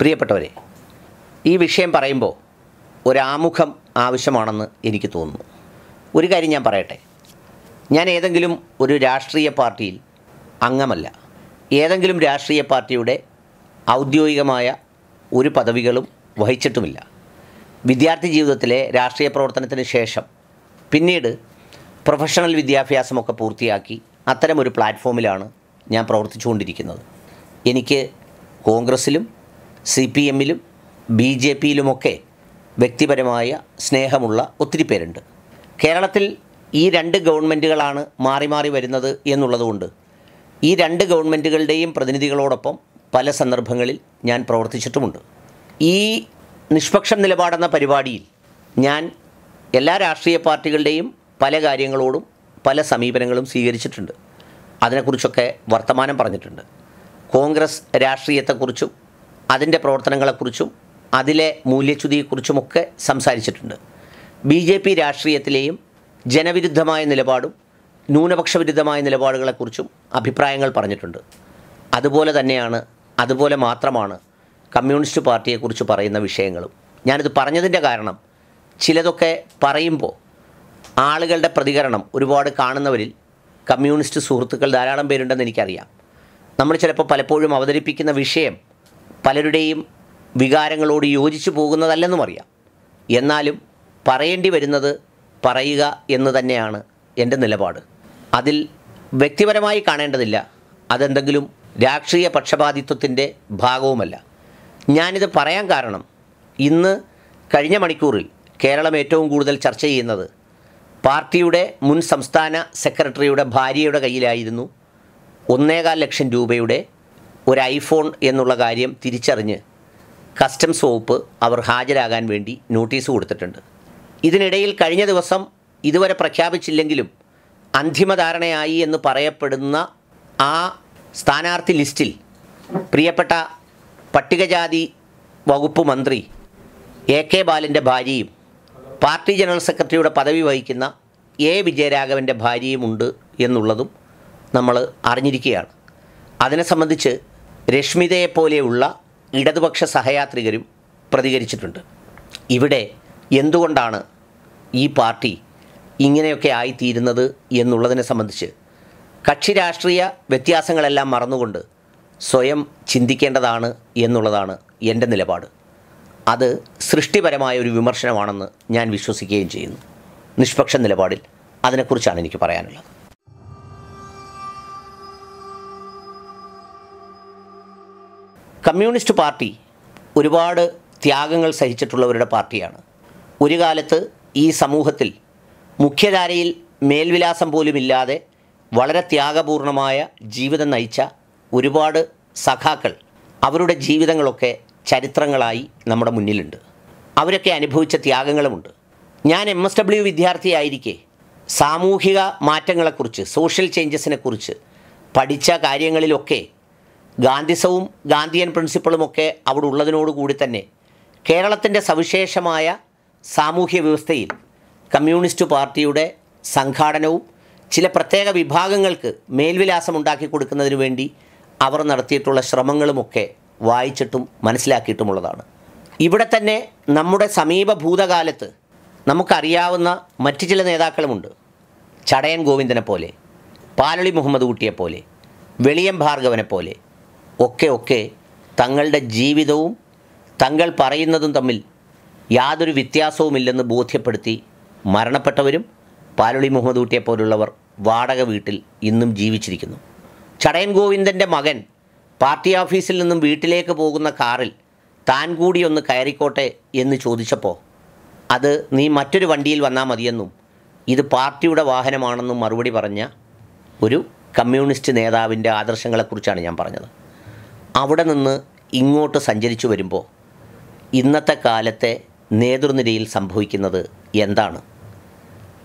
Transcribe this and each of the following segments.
പ്രിയപ്പെട്ടവരെ ഈ വിഷയം പറയുമ്പോൾ ഒരാമുഖം ആവശ്യമാണെന്ന് എനിക്ക് തോന്നുന്നു ഒരു കാര്യം ഞാൻ പറയട്ടെ ഞാൻ ഏതെങ്കിലും ഒരു രാഷ്ട്രീയ പാർട്ടിയിൽ അംഗമല്ല ഏതെങ്കിലും രാഷ്ട്രീയ പാർട്ടിയുടെ ഔദ്യോഗികമായ ഒരു പദവികളും വഹിച്ചിട്ടുമില്ല വിദ്യാർത്ഥി ജീവിതത്തിലെ രാഷ്ട്രീയ പ്രവർത്തനത്തിന് ശേഷം പിന്നീട് പ്രൊഫഷണൽ വിദ്യാഭ്യാസമൊക്കെ പൂർത്തിയാക്കി അത്തരമൊരു പ്ലാറ്റ്ഫോമിലാണ് ഞാൻ പ്രവർത്തിച്ചുകൊണ്ടിരിക്കുന്നത് എനിക്ക് കോൺഗ്രസ്സിലും സി പി എമ്മിലും ബി ജെ പിയിലുമൊക്കെ വ്യക്തിപരമായ സ്നേഹമുള്ള ഒത്തിരി പേരുണ്ട് കേരളത്തിൽ ഈ രണ്ട് ഗവൺമെൻറ്റുകളാണ് മാറി മാറി വരുന്നത് എന്നുള്ളതുകൊണ്ട് ഈ രണ്ട് ഗവൺമെൻറ്റുകളുടെയും പ്രതിനിധികളോടൊപ്പം പല സന്ദർഭങ്ങളിൽ ഞാൻ പ്രവർത്തിച്ചിട്ടുമുണ്ട് ഈ നിഷ്പക്ഷ നിലപാടെന്ന പരിപാടിയിൽ ഞാൻ എല്ലാ രാഷ്ട്രീയ പാർട്ടികളുടെയും പല കാര്യങ്ങളോടും പല സമീപനങ്ങളും സ്വീകരിച്ചിട്ടുണ്ട് അതിനെക്കുറിച്ചൊക്കെ വർത്തമാനം പറഞ്ഞിട്ടുണ്ട് കോൺഗ്രസ് രാഷ്ട്രീയത്തെക്കുറിച്ചും അതിൻ്റെ പ്രവർത്തനങ്ങളെക്കുറിച്ചും അതിലെ മൂല്യച്യുതിയെക്കുറിച്ചുമൊക്കെ സംസാരിച്ചിട്ടുണ്ട് ബി ജെ പി രാഷ്ട്രീയത്തിലെയും ജനവിരുദ്ധമായ നിലപാടും ന്യൂനപക്ഷ വിരുദ്ധമായ നിലപാടുകളെക്കുറിച്ചും അഭിപ്രായങ്ങൾ പറഞ്ഞിട്ടുണ്ട് അതുപോലെ തന്നെയാണ് അതുപോലെ മാത്രമാണ് കമ്മ്യൂണിസ്റ്റ് പാർട്ടിയെക്കുറിച്ച് പറയുന്ന വിഷയങ്ങളും ഞാനിത് പറഞ്ഞതിൻ്റെ കാരണം ചിലതൊക്കെ പറയുമ്പോൾ ആളുകളുടെ പ്രതികരണം ഒരുപാട് കാണുന്നവരിൽ കമ്മ്യൂണിസ്റ്റ് സുഹൃത്തുക്കൾ ധാരാളം പേരുണ്ടെന്ന് എനിക്കറിയാം നമ്മൾ ചിലപ്പോൾ പലപ്പോഴും അവതരിപ്പിക്കുന്ന വിഷയം പലരുടെയും വികാരങ്ങളോട് യോജിച്ചു പോകുന്നതല്ലെന്നും അറിയാം എന്നാലും പറയേണ്ടി വരുന്നത് പറയുക എന്ന് തന്നെയാണ് എൻ്റെ നിലപാട് അതിൽ വ്യക്തിപരമായി കാണേണ്ടതില്ല അതെന്തെങ്കിലും രാഷ്ട്രീയ പക്ഷപാതിത്വത്തിൻ്റെ ഭാഗവുമല്ല ഞാനിത് പറയാൻ കാരണം ഇന്ന് കഴിഞ്ഞ മണിക്കൂറിൽ കേരളം ഏറ്റവും കൂടുതൽ ചർച്ച ചെയ്യുന്നത് പാർട്ടിയുടെ മുൻ സംസ്ഥാന സെക്രട്ടറിയുടെ ഭാര്യയുടെ കയ്യിലായിരുന്നു ഒന്നേകാൽ ലക്ഷം രൂപയുടെ ഒരു ഐഫോൺ എന്നുള്ള കാര്യം തിരിച്ചറിഞ്ഞ് കസ്റ്റംസ് വകുപ്പ് അവർ ഹാജരാകാൻ വേണ്ടി നോട്ടീസ് കൊടുത്തിട്ടുണ്ട് ഇതിനിടയിൽ കഴിഞ്ഞ ദിവസം ഇതുവരെ പ്രഖ്യാപിച്ചില്ലെങ്കിലും അന്തിമധാരണയായി എന്ന് പറയപ്പെടുന്ന ആ സ്ഥാനാർത്ഥി ലിസ്റ്റിൽ പ്രിയപ്പെട്ട പട്ടികജാതി വകുപ്പ് മന്ത്രി എ കെ ബാലൻ്റെ ഭാര്യയും പാർട്ടി ജനറൽ സെക്രട്ടറിയുടെ പദവി വഹിക്കുന്ന എ വിജയരാഘവൻ്റെ ഭാര്യയുമുണ്ട് എന്നുള്ളതും നമ്മൾ അറിഞ്ഞിരിക്കുകയാണ് അതിനെ സംബന്ധിച്ച് രശ്മിതയെ പോലെയുള്ള ഇടതുപക്ഷ സഹയാത്രികരും പ്രതികരിച്ചിട്ടുണ്ട് ഇവിടെ എന്തുകൊണ്ടാണ് ഈ പാർട്ടി ഇങ്ങനെയൊക്കെ ആയിത്തീരുന്നത് എന്നുള്ളതിനെ സംബന്ധിച്ച് കക്ഷി രാഷ്ട്രീയ വ്യത്യാസങ്ങളെല്ലാം മറന്നുകൊണ്ട് സ്വയം ചിന്തിക്കേണ്ടതാണ് എന്നുള്ളതാണ് എൻ്റെ നിലപാട് അത് സൃഷ്ടിപരമായ ഒരു വിമർശനമാണെന്ന് ഞാൻ വിശ്വസിക്കുകയും ചെയ്യുന്നു നിഷ്പക്ഷ നിലപാടിൽ അതിനെക്കുറിച്ചാണ് എനിക്ക് പറയാനുള്ളത് കമ്മ്യൂണിസ്റ്റ് പാർട്ടി ഒരുപാട് ത്യാഗങ്ങൾ സഹിച്ചിട്ടുള്ളവരുടെ പാർട്ടിയാണ് ഒരു കാലത്ത് ഈ സമൂഹത്തിൽ മുഖ്യധാരയിൽ മേൽവിലാസം പോലുമില്ലാതെ വളരെ ത്യാഗപൂർണമായ ജീവിതം നയിച്ച ഒരുപാട് സഖാക്കൾ അവരുടെ ജീവിതങ്ങളൊക്കെ ചരിത്രങ്ങളായി നമ്മുടെ മുന്നിലുണ്ട് അവരൊക്കെ അനുഭവിച്ച ത്യാഗങ്ങളുമുണ്ട് ഞാൻ എം എസ് ഡബ്ല്യു വിദ്യാർത്ഥിയായിരിക്കെ സാമൂഹിക മാറ്റങ്ങളെക്കുറിച്ച് സോഷ്യൽ ചേഞ്ചസിനെക്കുറിച്ച് പഠിച്ച കാര്യങ്ങളിലൊക്കെ ഗാന്ധിസവും ഗാന്ധിയൻ പ്രിൻസിപ്പിളുമൊക്കെ അവിടെ ഉള്ളതിനോടുകൂടി തന്നെ കേരളത്തിൻ്റെ സവിശേഷമായ സാമൂഹ്യ വ്യവസ്ഥയിൽ കമ്മ്യൂണിസ്റ്റ് പാർട്ടിയുടെ സംഘാടനവും ചില പ്രത്യേക വിഭാഗങ്ങൾക്ക് മേൽവിലാസം ഉണ്ടാക്കി കൊടുക്കുന്നതിന് വേണ്ടി അവർ നടത്തിയിട്ടുള്ള ശ്രമങ്ങളുമൊക്കെ വായിച്ചിട്ടും മനസ്സിലാക്കിയിട്ടുമുള്ളതാണ് ഇവിടെ തന്നെ നമ്മുടെ സമീപ ഭൂതകാലത്ത് നമുക്കറിയാവുന്ന മറ്റു ചില നേതാക്കളുമുണ്ട് ചടയൻ ഗോവിന്ദനെ പോലെ പാലളി മുഹമ്മദ് കുട്ടിയെപ്പോലെ വെളിയം ഭാർഗവനെ പോലെ ഒക്കെ ഒക്കെ തങ്ങളുടെ ജീവിതവും തങ്ങൾ പറയുന്നതും തമ്മിൽ യാതൊരു വ്യത്യാസവുമില്ലെന്ന് ബോധ്യപ്പെടുത്തി മരണപ്പെട്ടവരും പാലുളി മുഹമ്മദ് ഊട്ടിയെ വാടക വീട്ടിൽ ഇന്നും ജീവിച്ചിരിക്കുന്നു ചടയൻ ഗോവിന്ദൻ്റെ മകൻ പാർട്ടി ഓഫീസിൽ നിന്നും വീട്ടിലേക്ക് പോകുന്ന കാറിൽ താൻ കൂടി ഒന്ന് കയറിക്കോട്ടെ എന്ന് ചോദിച്ചപ്പോൾ അത് നീ മറ്റൊരു വണ്ടിയിൽ വന്നാൽ മതിയെന്നും ഇത് പാർട്ടിയുടെ വാഹനമാണെന്നും മറുപടി പറഞ്ഞ ഒരു കമ്മ്യൂണിസ്റ്റ് നേതാവിൻ്റെ ആദർശങ്ങളെക്കുറിച്ചാണ് ഞാൻ പറഞ്ഞത് അവിടെ നിന്ന് ഇങ്ങോട്ട് സഞ്ചരിച്ചു വരുമ്പോൾ ഇന്നത്തെ കാലത്തെ നേതൃനിരയിൽ സംഭവിക്കുന്നത് എന്താണ്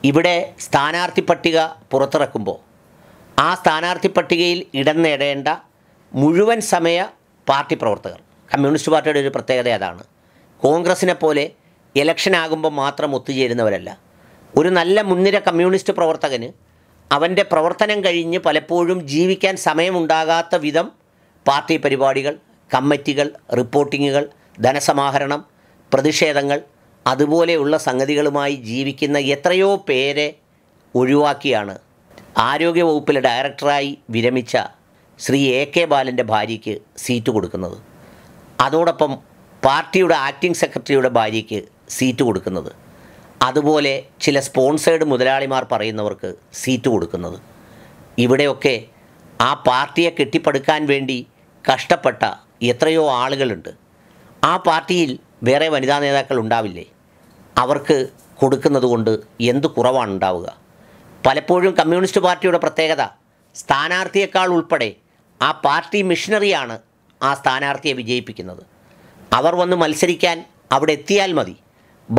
ഇവിടെ സ്ഥാനാർത്ഥി പട്ടിക പുറത്തിറക്കുമ്പോൾ ആ സ്ഥാനാർത്ഥി പട്ടികയിൽ ഇടം നേടേണ്ട മുഴുവൻ സമയ പാർട്ടി പ്രവർത്തകർ കമ്മ്യൂണിസ്റ്റ് പാർട്ടിയുടെ ഒരു പ്രത്യേകത അതാണ് കോൺഗ്രസിനെ പോലെ ഇലക്ഷൻ ആകുമ്പോൾ മാത്രം ഒത്തുചേരുന്നവരല്ല ഒരു നല്ല മുൻനിര കമ്മ്യൂണിസ്റ്റ് പ്രവർത്തകന് അവൻ്റെ പ്രവർത്തനം കഴിഞ്ഞ് പലപ്പോഴും ജീവിക്കാൻ സമയമുണ്ടാകാത്ത വിധം പാർട്ടി പരിപാടികൾ കമ്മിറ്റികൾ റിപ്പോർട്ടിങ്ങുകൾ ധനസമാഹരണം പ്രതിഷേധങ്ങൾ അതുപോലെയുള്ള സംഗതികളുമായി ജീവിക്കുന്ന എത്രയോ പേരെ ഒഴിവാക്കിയാണ് ആരോഗ്യവകുപ്പിലെ ഡയറക്ടറായി വിരമിച്ച ശ്രീ എ കെ ബാലൻ്റെ ഭാര്യയ്ക്ക് സീറ്റ് കൊടുക്കുന്നത് അതോടൊപ്പം പാർട്ടിയുടെ ആക്ടിംഗ് സെക്രട്ടറിയുടെ ഭാര്യയ്ക്ക് സീറ്റ് കൊടുക്കുന്നത് അതുപോലെ ചില സ്പോൺസേഡ് മുതലാളിമാർ പറയുന്നവർക്ക് സീറ്റ് കൊടുക്കുന്നത് ഇവിടെയൊക്കെ ആ പാർട്ടിയെ കെട്ടിപ്പടുക്കാൻ വേണ്ടി കഷ്ടപ്പെട്ട എത്രയോ ആളുകളുണ്ട് ആ പാർട്ടിയിൽ വേറെ വനിതാ നേതാക്കൾ ഉണ്ടാവില്ലേ അവർക്ക് കൊടുക്കുന്നത് കൊണ്ട് എന്ത് കുറവാണ് ഉണ്ടാവുക പലപ്പോഴും കമ്മ്യൂണിസ്റ്റ് പാർട്ടിയുടെ പ്രത്യേകത സ്ഥാനാർത്ഥിയേക്കാൾ ഉൾപ്പെടെ ആ പാർട്ടി മിഷനറിയാണ് ആ സ്ഥാനാർത്ഥിയെ വിജയിപ്പിക്കുന്നത് അവർ വന്ന് മത്സരിക്കാൻ അവിടെ എത്തിയാൽ മതി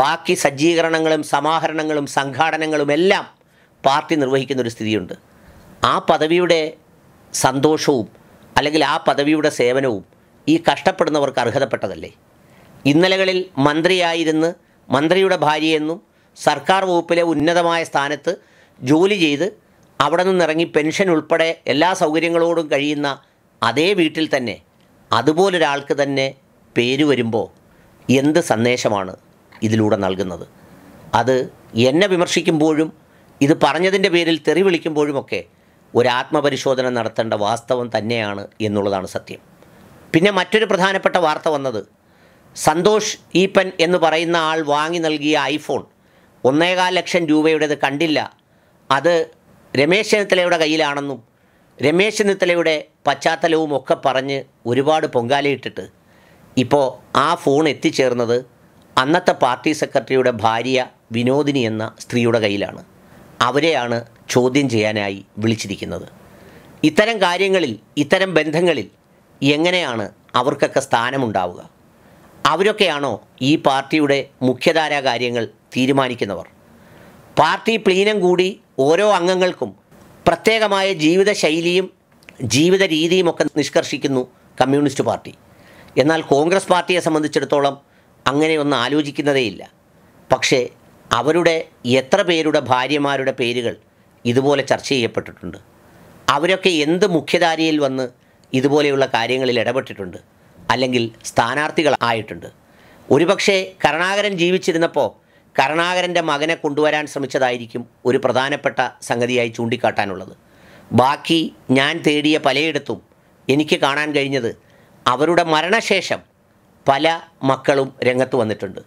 ബാക്കി സജ്ജീകരണങ്ങളും സമാഹരണങ്ങളും സംഘാടനങ്ങളും എല്ലാം പാർട്ടി നിർവഹിക്കുന്നൊരു സ്ഥിതിയുണ്ട് ആ പദവിയുടെ സന്തോഷവും അല്ലെങ്കിൽ ആ പദവിയുടെ സേവനവും ഈ കഷ്ടപ്പെടുന്നവർക്ക് അർഹതപ്പെട്ടതല്ലേ ഇന്നലകളിൽ മന്ത്രിയായിരുന്നു മന്ത്രിയുടെ ഭാര്യയെന്നും സർക്കാർ വകുപ്പിലെ ഉന്നതമായ സ്ഥാനത്ത് ജോലി ചെയ്ത് അവിടെ നിന്നിറങ്ങി പെൻഷൻ ഉൾപ്പെടെ എല്ലാ സൗകര്യങ്ങളോടും കഴിയുന്ന അതേ വീട്ടിൽ തന്നെ അതുപോലൊരാൾക്ക് തന്നെ പേര് വരുമ്പോൾ എന്ത് സന്ദേശമാണ് ഇതിലൂടെ നൽകുന്നത് അത് എന്നെ വിമർശിക്കുമ്പോഴും ഇത് പറഞ്ഞതിൻ്റെ പേരിൽ തെറി വിളിക്കുമ്പോഴുമൊക്കെ ഒരാത്മപരിശോധന നടത്തേണ്ട വാസ്തവം തന്നെയാണ് എന്നുള്ളതാണ് സത്യം പിന്നെ മറ്റൊരു പ്രധാനപ്പെട്ട വാർത്ത വന്നത് സന്തോഷ് ഈപ്പൻ എന്ന് പറയുന്ന ആൾ വാങ്ങി നൽകിയ ഐഫോൺ ഒന്നേകാൽ ലക്ഷം രൂപയുടേത് കണ്ടില്ല അത് രമേശ് ചെന്നിത്തലയുടെ കയ്യിലാണെന്നും രമേശ് ചെന്നിത്തലയുടെ പശ്ചാത്തലവും ഒക്കെ പറഞ്ഞ് ഒരുപാട് പൊങ്കാലയിട്ടിട്ട് ഇപ്പോൾ ആ ഫോൺ എത്തിച്ചേർന്നത് അന്നത്തെ പാർട്ടി സെക്രട്ടറിയുടെ ഭാര്യ വിനോദിനി എന്ന സ്ത്രീയുടെ കയ്യിലാണ് അവരെയാണ് ചോദ്യം ചെയ്യാനായി വിളിച്ചിരിക്കുന്നത് ഇത്തരം കാര്യങ്ങളിൽ ഇത്തരം ബന്ധങ്ങളിൽ എങ്ങനെയാണ് അവർക്കൊക്കെ സ്ഥാനമുണ്ടാവുക അവരൊക്കെയാണോ ഈ പാർട്ടിയുടെ മുഖ്യധാരാ കാര്യങ്ങൾ തീരുമാനിക്കുന്നവർ പാർട്ടി പ്ലീനം കൂടി ഓരോ അംഗങ്ങൾക്കും പ്രത്യേകമായ ജീവിത ശൈലിയും ജീവിത രീതിയുമൊക്കെ നിഷ്കർഷിക്കുന്നു കമ്മ്യൂണിസ്റ്റ് പാർട്ടി എന്നാൽ കോൺഗ്രസ് പാർട്ടിയെ സംബന്ധിച്ചിടത്തോളം അങ്ങനെയൊന്നും ആലോചിക്കുന്നതേയില്ല പക്ഷേ അവരുടെ എത്ര പേരുടെ ഭാര്യമാരുടെ പേരുകൾ ഇതുപോലെ ചർച്ച ചെയ്യപ്പെട്ടിട്ടുണ്ട് അവരൊക്കെ എന്ത് മുഖ്യധാരയിൽ വന്ന് ഇതുപോലെയുള്ള കാര്യങ്ങളിൽ ഇടപെട്ടിട്ടുണ്ട് അല്ലെങ്കിൽ സ്ഥാനാർത്ഥികൾ ആയിട്ടുണ്ട് ഒരുപക്ഷെ കരുണാകരൻ ജീവിച്ചിരുന്നപ്പോൾ കരുണാകരൻ്റെ മകനെ കൊണ്ടുവരാൻ ശ്രമിച്ചതായിരിക്കും ഒരു പ്രധാനപ്പെട്ട സംഗതിയായി ചൂണ്ടിക്കാട്ടാനുള്ളത് ബാക്കി ഞാൻ തേടിയ പലയിടത്തും എനിക്ക് കാണാൻ കഴിഞ്ഞത് അവരുടെ മരണശേഷം പല മക്കളും രംഗത്ത് വന്നിട്ടുണ്ട്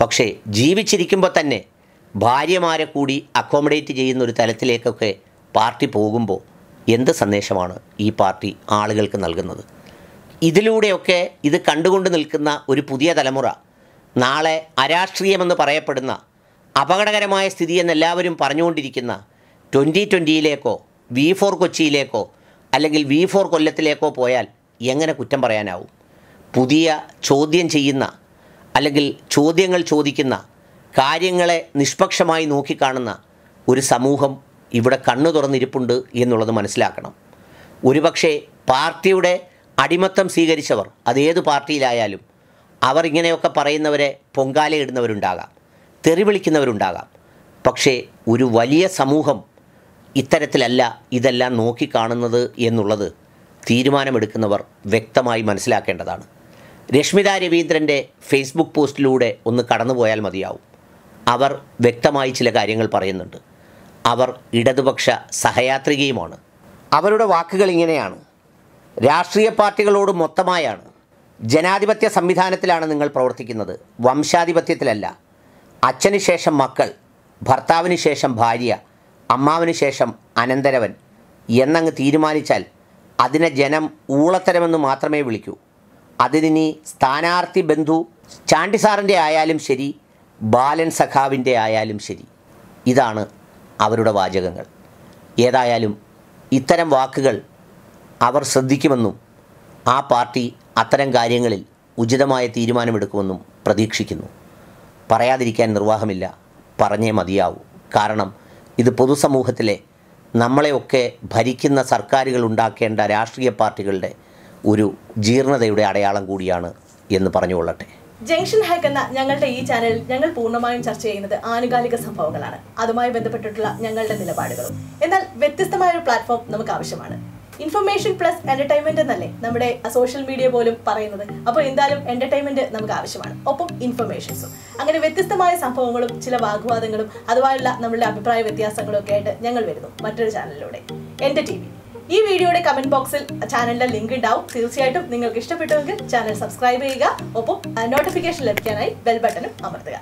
പക്ഷേ ജീവിച്ചിരിക്കുമ്പോൾ തന്നെ ഭാര്യമാരെ കൂടി അക്കോമഡേറ്റ് ചെയ്യുന്ന ഒരു തലത്തിലേക്കൊക്കെ പാർട്ടി പോകുമ്പോൾ എന്ത് സന്ദേശമാണ് ഈ പാർട്ടി ആളുകൾക്ക് നൽകുന്നത് ഇതിലൂടെയൊക്കെ ഇത് കണ്ടുകൊണ്ട് നിൽക്കുന്ന ഒരു പുതിയ തലമുറ നാളെ അരാഷ്ട്രീയമെന്ന് പറയപ്പെടുന്ന അപകടകരമായ സ്ഥിതി എന്നെല്ലാവരും പറഞ്ഞുകൊണ്ടിരിക്കുന്ന ട്വൻ്റി ട്വൻറ്റിയിലേക്കോ വി ഫോർ കൊച്ചിയിലേക്കോ അല്ലെങ്കിൽ വി ഫോർ കൊല്ലത്തിലേക്കോ പോയാൽ എങ്ങനെ കുറ്റം പറയാനാവും പുതിയ ചോദ്യം ചെയ്യുന്ന അല്ലെങ്കിൽ ചോദ്യങ്ങൾ ചോദിക്കുന്ന കാര്യങ്ങളെ നിഷ്പക്ഷമായി നോക്കിക്കാണുന്ന ഒരു സമൂഹം ഇവിടെ കണ്ണു തുറന്നിരിപ്പുണ്ട് എന്നുള്ളത് മനസ്സിലാക്കണം ഒരുപക്ഷെ പാർട്ടിയുടെ അടിമത്തം സ്വീകരിച്ചവർ അതേത് പാർട്ടിയിലായാലും അവർ ഇങ്ങനെയൊക്കെ പറയുന്നവരെ പൊങ്കാലയിടുന്നവരുണ്ടാകാം തെറി വിളിക്കുന്നവരുണ്ടാകാം പക്ഷേ ഒരു വലിയ സമൂഹം ഇത്തരത്തിലല്ല ഇതെല്ലാം നോക്കിക്കാണുന്നത് എന്നുള്ളത് തീരുമാനമെടുക്കുന്നവർ വ്യക്തമായി മനസ്സിലാക്കേണ്ടതാണ് രശ്മിത രവീന്ദ്രൻ്റെ ഫേസ്ബുക്ക് പോസ്റ്റിലൂടെ ഒന്ന് കടന്നുപോയാൽ മതിയാവും അവർ വ്യക്തമായി ചില കാര്യങ്ങൾ പറയുന്നുണ്ട് അവർ ഇടതുപക്ഷ സഹയാത്രികയുമാണ് അവരുടെ വാക്കുകൾ ഇങ്ങനെയാണ് രാഷ്ട്രീയ പാർട്ടികളോട് മൊത്തമായാണ് ജനാധിപത്യ സംവിധാനത്തിലാണ് നിങ്ങൾ പ്രവർത്തിക്കുന്നത് വംശാധിപത്യത്തിലല്ല അച്ഛന് ശേഷം മക്കൾ ഭർത്താവിന് ശേഷം ഭാര്യ അമ്മാവിന് ശേഷം അനന്തരവൻ എന്നങ്ങ് തീരുമാനിച്ചാൽ അതിനെ ജനം ഊളത്തരമെന്ന് മാത്രമേ വിളിക്കൂ അതിനി സ്ഥാനാർത്ഥി ബന്ധു ചാണ്ടി ആയാലും ശരി ബാലൻ സഖാവിൻ്റെ ആയാലും ശരി ഇതാണ് അവരുടെ വാചകങ്ങൾ ഏതായാലും ഇത്തരം വാക്കുകൾ അവർ ശ്രദ്ധിക്കുമെന്നും ആ പാർട്ടി അത്തരം കാര്യങ്ങളിൽ ഉചിതമായ തീരുമാനമെടുക്കുമെന്നും പ്രതീക്ഷിക്കുന്നു പറയാതിരിക്കാൻ നിർവാഹമില്ല പറഞ്ഞേ മതിയാവൂ കാരണം ഇത് പൊതുസമൂഹത്തിലെ നമ്മളെയൊക്കെ ഭരിക്കുന്ന സർക്കാരുകൾ ഉണ്ടാക്കേണ്ട രാഷ്ട്രീയ പാർട്ടികളുടെ ഒരു ജീർണതയുടെ അടയാളം കൂടിയാണ് എന്ന് പറഞ്ഞുകൊള്ളട്ടെ ജംഗ്ഷൻ ഹാക്ക് എന്ന ഞങ്ങളുടെ ഈ ചാനലിൽ ഞങ്ങൾ പൂർണ്ണമായും ചർച്ച ചെയ്യുന്നത് ആനുകാലിക സംഭവങ്ങളാണ് അതുമായി ബന്ധപ്പെട്ടിട്ടുള്ള ഞങ്ങളുടെ നിലപാടുകളും എന്നാൽ വ്യത്യസ്തമായ ഒരു പ്ലാറ്റ്ഫോം നമുക്ക് ആവശ്യമാണ് ഇൻഫർമേഷൻ പ്ലസ് എന്റർടൈൻമെന്റ് എന്നല്ലേ നമ്മുടെ സോഷ്യൽ മീഡിയ പോലും പറയുന്നത് അപ്പോൾ എന്തായാലും എന്റർടൈൻമെന്റ് നമുക്ക് ആവശ്യമാണ് ഒപ്പം ഇൻഫർമേഷൻസും അങ്ങനെ വ്യത്യസ്തമായ സംഭവങ്ങളും ചില വാഗ്വാദങ്ങളും അതുമായുള്ള നമ്മുടെ അഭിപ്രായ വ്യത്യാസങ്ങളും ഒക്കെ ആയിട്ട് ഞങ്ങൾ വരുന്നു മറ്റൊരു ചാനലിലൂടെ എന്റെ ടി ഈ വീഡിയോയുടെ കമന്റ് ബോക്സിൽ ചാനലിന്റെ ലിങ്ക് ഉണ്ടാവും തീർച്ചയായിട്ടും നിങ്ങൾക്ക് ഇഷ്ടപ്പെട്ടുവെങ്കിൽ ചാനൽ സബ്സ്ക്രൈബ് ചെയ്യുക ഒപ്പം നോട്ടിഫിക്കേഷൻ ലഭിക്കാനായി ബെൽ ബട്ടണും അമർത്തുക